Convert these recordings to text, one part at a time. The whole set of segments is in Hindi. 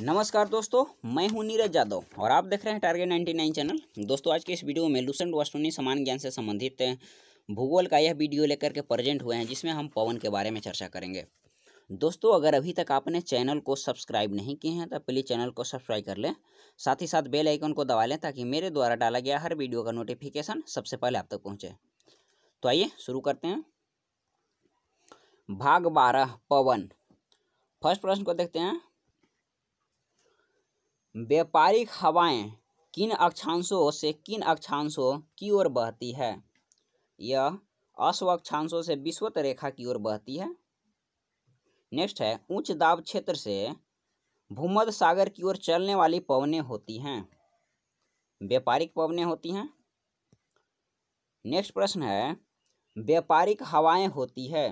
नमस्कार दोस्तों मैं हूं नीरज जादव और आप देख रहे हैं टारगेट 99 चैनल दोस्तों आज के इस वीडियो में लूसेंट वस्तुनी समान ज्ञान से संबंधित भूगोल का यह वीडियो लेकर के प्रेजेंट हुए हैं जिसमें हम पवन के बारे में चर्चा करेंगे दोस्तों अगर अभी तक आपने चैनल को सब्सक्राइब नहीं किए हैं तो प्लीज़ चैनल को सब्सक्राइब कर लें साथ ही साथ बेल आइकन को दबा लें ताकि मेरे द्वारा डाला गया हर वीडियो का नोटिफिकेशन सबसे पहले आप तक पहुँचे तो आइए शुरू करते हैं भाग बारह पवन फर्स्ट प्रश्न को देखते हैं व्यापारिक हवाएं किन अक्षांशों से किन अक्षांशों की ओर बहती है यह अश्व अक्षांशों से विश्वत रेखा की ओर बहती है नेक्स्ट है उच्च दाब क्षेत्र से भूमध्य सागर की ओर चलने वाली पवने होती हैं व्यापारिक पवने होती हैं नेक्स्ट प्रश्न है व्यापारिक हवाएं होती है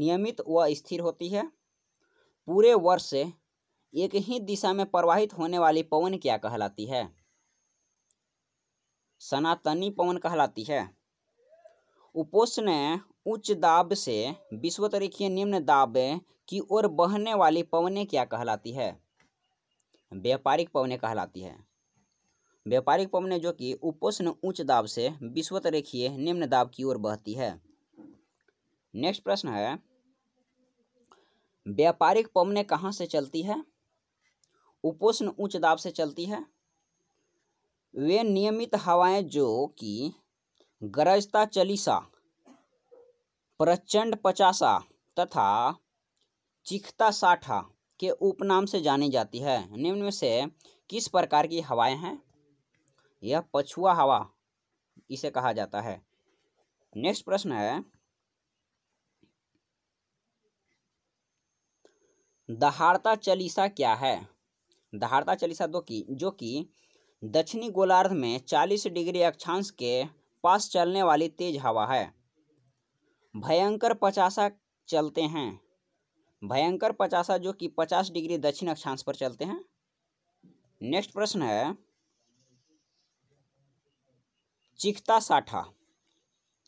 नियमित व स्थिर होती है पूरे वर्ष एक ही दिशा में प्रवाहित होने वाली पवन क्या कहलाती है सनातनी पवन कहलाती है उपोष्ण उच्च दाब से विश्वतरीखीय निम्न दाब की ओर बहने वाली पवने क्या कहलाती है व्यापारिक पवने कहलाती है व्यापारिक पवने जो कि उपोष्ण उच्च दाब से विश्वतरेखीय निम्न दाब की ओर बहती है नेक्स्ट प्रश्न है व्यापारिक पवने कहाँ से चलती है उपोष्ण उच्च दाब से चलती है वे नियमित हवाएं जो कि गरजता चलीसा प्रचंड पचासा तथा चिखता साठा के उपनाम से जानी जाती है निम्न में से किस प्रकार की हवाएं हैं यह पछुआ हवा इसे कहा जाता है नेक्स्ट प्रश्न है दहाड़ता चलीसा क्या है धारता चालीसा दो की जो कि दक्षिणी गोलार्ध में 40 डिग्री अक्षांश के पास चलने वाली तेज हवा है भयंकर पचासा चलते हैं भयंकर पचासा जो कि 50 डिग्री दक्षिण अक्षांश पर चलते हैं नेक्स्ट प्रश्न है चिखता साठा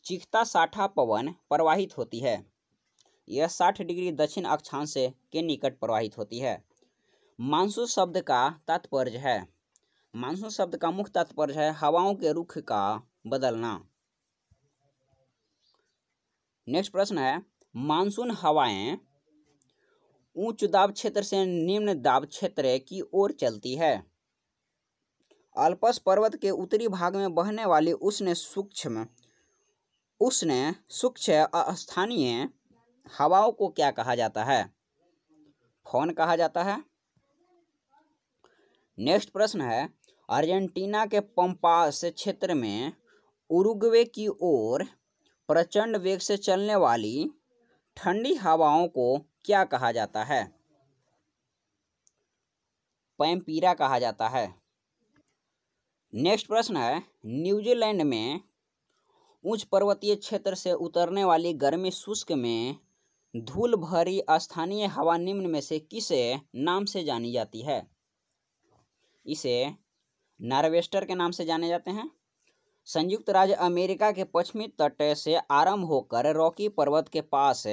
चिखता साठा पवन प्रवाहित होती है यह 60 डिग्री दक्षिण अक्षांश के निकट प्रवाहित होती है मानसून शब्द का तात्पर्य है मानसून शब्द का मुख्य तात्पर्य है हवाओं के रुख का बदलना नेक्स्ट प्रश्न है मानसून हवाएं उच्च दाब क्षेत्र से निम्न दाब क्षेत्र की ओर चलती है अल्पस पर्वत के उत्तरी भाग में बहने वाली उसने सूक्ष्म उसने सूक्ष्म स्थानीय हवाओं को क्या कहा जाता है फोन कहा जाता है नेक्स्ट प्रश्न है अर्जेंटीना के पंपास क्षेत्र में उरुग्वे की ओर प्रचंड वेग से चलने वाली ठंडी हवाओं को क्या कहा जाता है पैम्पीरा कहा जाता है नेक्स्ट प्रश्न है न्यूजीलैंड में उच्च पर्वतीय क्षेत्र से उतरने वाली गर्मी शुष्क में धूल भरी स्थानीय हवा निम्न में से किसे नाम से जानी जाती है इसे नार्वेस्टर के नाम से जाने जाते हैं संयुक्त राज्य अमेरिका के पश्चिमी तट से आरंभ होकर रॉकी पर्वत के पास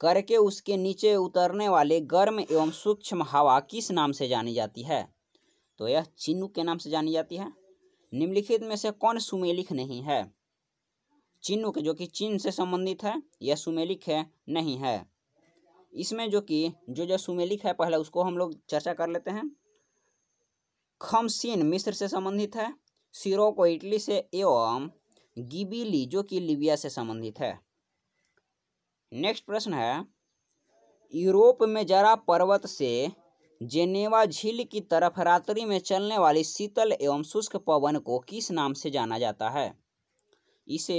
करके उसके नीचे उतरने वाले गर्म एवं सूक्ष्म हवा किस नाम से जानी जाती है तो यह चिन्नू के नाम से जानी जाती है निम्नलिखित में से कौन सुमेलिक नहीं है चिन्नू के जो कि चीन से संबंधित है यह सुमेलिक है नहीं है इसमें जो कि जो जो सुमेलिक है पहले उसको हम लोग चर्चा कर लेते हैं खमसिन मिस्र से संबंधित है सिरो को इटली से एवं गिबिली जो कि लीबिया से संबंधित है नेक्स्ट प्रश्न है यूरोप में जरा पर्वत से जेनेवा झील की तरफ रात्रि में चलने वाली शीतल एवं शुष्क पवन को किस नाम से जाना जाता है इसे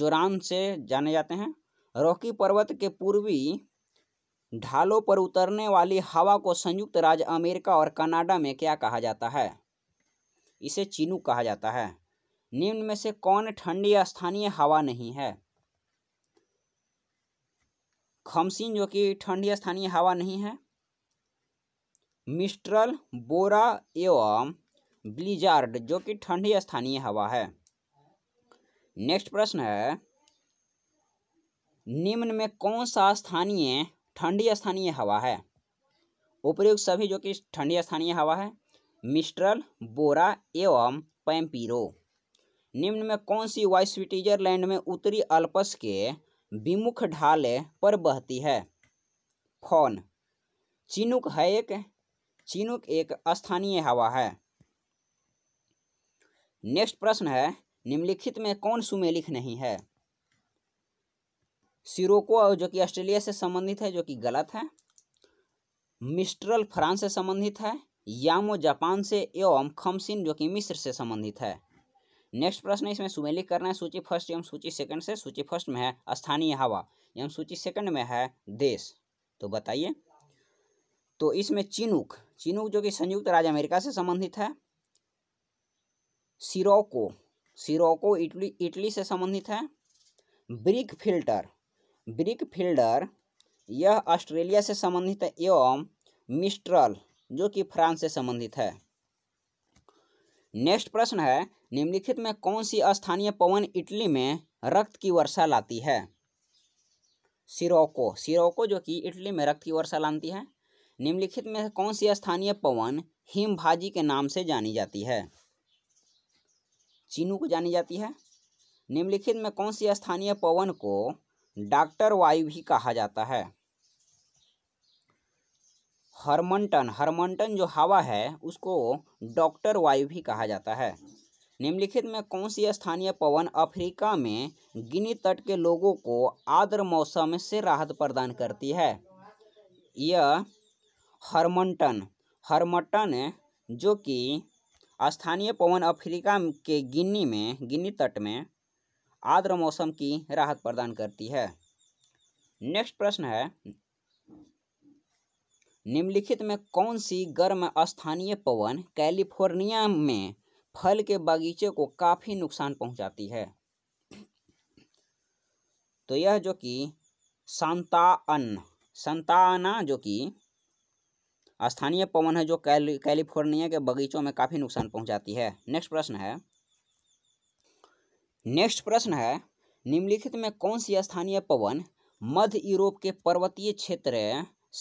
जोरान से जाने जाते हैं रॉकी पर्वत के पूर्वी ढालों पर उतरने वाली हवा को संयुक्त राज्य अमेरिका और कनाडा में क्या कहा जाता है इसे चीनू कहा जाता है निम्न में से कौन ठंडी स्थानीय हवा नहीं है खमसिन जो कि ठंडी स्थानीय हवा नहीं है मिस्ट्रल बोरा एवं ब्लिजार्ड जो कि ठंडी स्थानीय हवा है नेक्स्ट प्रश्न है निम्न में कौन सा स्थानीय ठंडी स्थानीय हवा है उपयुक्त सभी जो कि ठंडी स्थानीय हवा है मिस्ट्रल बोरा एवं पैम्पीरो निम्न में कौन सी वाई स्विट्जरलैंड में उत्तरी अल्पस के विमुख ढाले पर बहती है फौन चिनुक है एक चिनुक एक स्थानीय हवा है नेक्स्ट प्रश्न है निम्नलिखित में कौन सुमेलिख नहीं है सिरोको जो कि ऑस्ट्रेलिया से संबंधित है जो कि गलत है मिस्ट्रल फ्रांस से संबंधित है यामो जापान से एवं खमसिन जो कि मिस्र से संबंधित है नेक्स्ट प्रश्न इसमें सुमेलिक करना है सूची फर्स्ट एवं सूची सेकंड से सूची फर्स्ट में है स्थानीय हवा एवं सूची सेकंड में है देश तो बताइए तो इसमें चिनुक चिनुक जो कि संयुक्त राज्य अमेरिका से संबंधित है सिरोको सिरोको इटली इटली से संबंधित है ब्रिक फिल्टर ब्रिक फील्डर यह ऑस्ट्रेलिया से संबंधित है एवं मिस्ट्रल जो कि फ्रांस से संबंधित है नेक्स्ट प्रश्न है निम्नलिखित में कौन सी स्थानीय पवन इटली में रक्त की वर्षा लाती है सिरोको सिरोको जो कि इटली में रक्त की वर्षा लाती है निम्नलिखित में कौन सी स्थानीय पवन हिमभाजी के नाम से जानी जाती है चीनू को जानी जाती है निम्नलिखित में कौन सी स्थानीय पवन को डॉक्टर वायु भी कहा जाता है हरमंटन हरमंटन जो हवा है उसको डॉक्टर वायु भी कहा जाता है निम्नलिखित में कौन सी स्थानीय पवन अफ्रीका में गिनी तट के लोगों को आर्द्र मौसम से राहत प्रदान करती है यह हरमंटन हरमटन जो कि स्थानीय पवन अफ्रीका के गिनी में गिनी तट में आर्द्र मौसम की राहत प्रदान करती है नेक्स्ट प्रश्न है निम्नलिखित में कौन सी गर्म स्थानीय पवन कैलिफोर्निया में फल के बगीचे को काफ़ी नुकसान पहुंचाती है तो यह जो कि संतान संताना जो कि स्थानीय पवन है जो कैल, कैलिफोर्निया के बगीचों में काफ़ी नुकसान पहुंचाती है नेक्स्ट प्रश्न है नेक्स्ट प्रश्न है निम्नलिखित में कौन सी स्थानीय पवन मध्य यूरोप के पर्वतीय क्षेत्र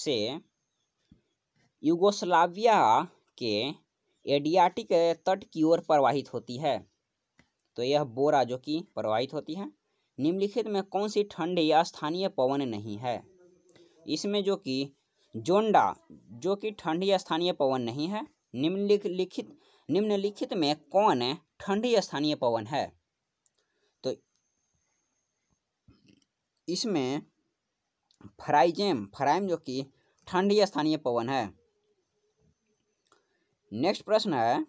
से युगोस्लाविया के एडियाटिक तट की ओर प्रवाहित होती है तो यह बोरा जो कि प्रवाहित होती है निम्नलिखित में कौन सी ठंड या स्थानीय पवन नहीं है इसमें जो कि जोंडा जो कि ठंड या स्थानीय पवन नहीं है निम्नलिखित निम्नलिखित में कौन ठंडी स्थानीय पवन है इसमें फ्राइजेम फ्राइम जो कि ठंडी स्थानीय पवन है नेक्स्ट प्रश्न है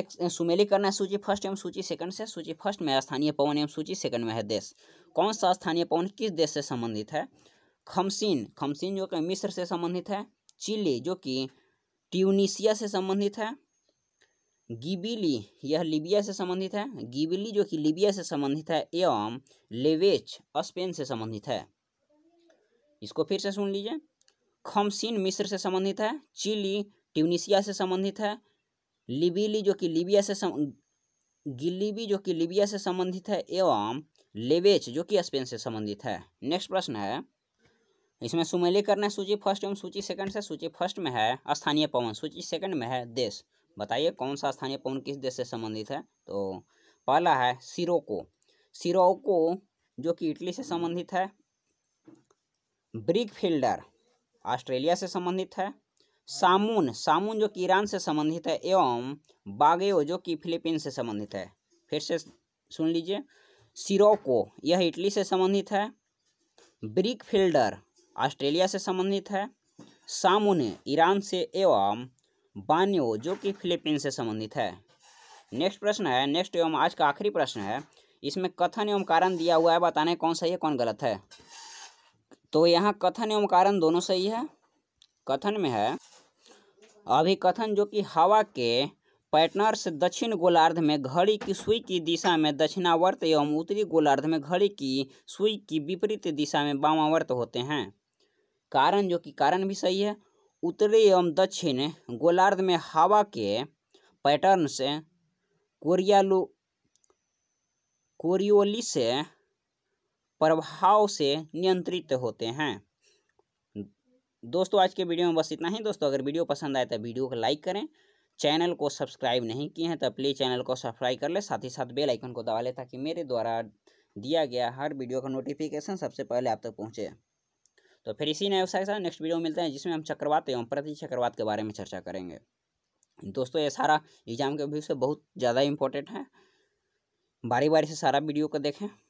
एक सुमेली करना है सूची फर्स्ट एवं सूची सेकंड से सूची फर्स्ट में स्थानीय पवन एवं सूची सेकंड में है देश कौन सा स्थानीय पवन किस देश से संबंधित है खमसिन खमसिन जो कि मिस्र से संबंधित है चिली जो कि ट्यूनिशिया से संबंधित है गिबिली यह लीबिया से संबंधित है गिबिली जो कि लीबिया से संबंधित है एवं लेवेच स्पेन से संबंधित है इसको फिर से सुन लीजिए खमसिन मिस्र से संबंधित है चिली ट्यूनिशिया से संबंधित है लिबिली जो कि लीबिया से सम... गिलीबी जो कि लीबिया से संबंधित है एवं लेवेच जो कि स्पेन से संबंधित है नेक्स्ट प्रश्न है इसमें सुमेली करना है सूची फर्स्ट एवं सूची सेकंड से सूची फर्स्ट में है स्थानीय पवन सूची सेकंड में है देश बताइए कौन सा स्थानीय पवन किस देश से संबंधित है तो पहला है सिरोको सिरोको जो कि इटली से संबंधित है ब्रिक फील्डर ऑस्ट्रेलिया से संबंधित है सामुन सामुन जो कि ईरान से संबंधित है एवं बागेओ जो कि फिलीपीन से संबंधित है फिर से सुन लीजिए सिरोको यह इटली से संबंधित है ब्रिक फील्डर ऑस्ट्रेलिया से संबंधित है सामुन ईरान से एवं बान्यो जो कि फिलीपीन से संबंधित है नेक्स्ट प्रश्न है नेक्स्ट एवं आज का आखिरी प्रश्न है इसमें कथन एवं कारण दिया हुआ है बताने कौन सही है कौन गलत है तो यहाँ कथन एवं कारण दोनों सही है कथन में है कथन जो कि हवा के पैटनर्स दक्षिण गोलार्ध में घड़ी की सुई की दिशा में दक्षिणावर्त एवं उत्तरी गोलार्ध में घड़ी की सुई की विपरीत दिशा में वामावर्त होते हैं कारण जो कि कारण भी सही है उत्तरी एवं दक्षिण गोलार्ध में हवा के पैटर्न से कोरियालो कोरियोली से प्रभाव से नियंत्रित होते हैं दोस्तों आज के वीडियो में बस इतना ही दोस्तों अगर वीडियो पसंद आए तो वीडियो को लाइक करें चैनल को सब्सक्राइब नहीं किए हैं तो प्लीज़ चैनल को सब्सक्राइब कर लें साथ ही साथ बेल आइकन को दबा लें ताकि मेरे द्वारा दिया गया हर वीडियो का नोटिफिकेशन सबसे पहले आप तक तो पहुँचे तो फिर इसी नए व्यवसाय के साथ नेक्स्ट वीडियो में मिलते हैं जिसमें हम चक्रवात एवं प्रति चक्रवात के बारे में चर्चा करेंगे दोस्तों ये सारा एग्जाम के व्यू से बहुत ज़्यादा इम्पोर्टेंट है बारी बारी से सारा वीडियो को देखें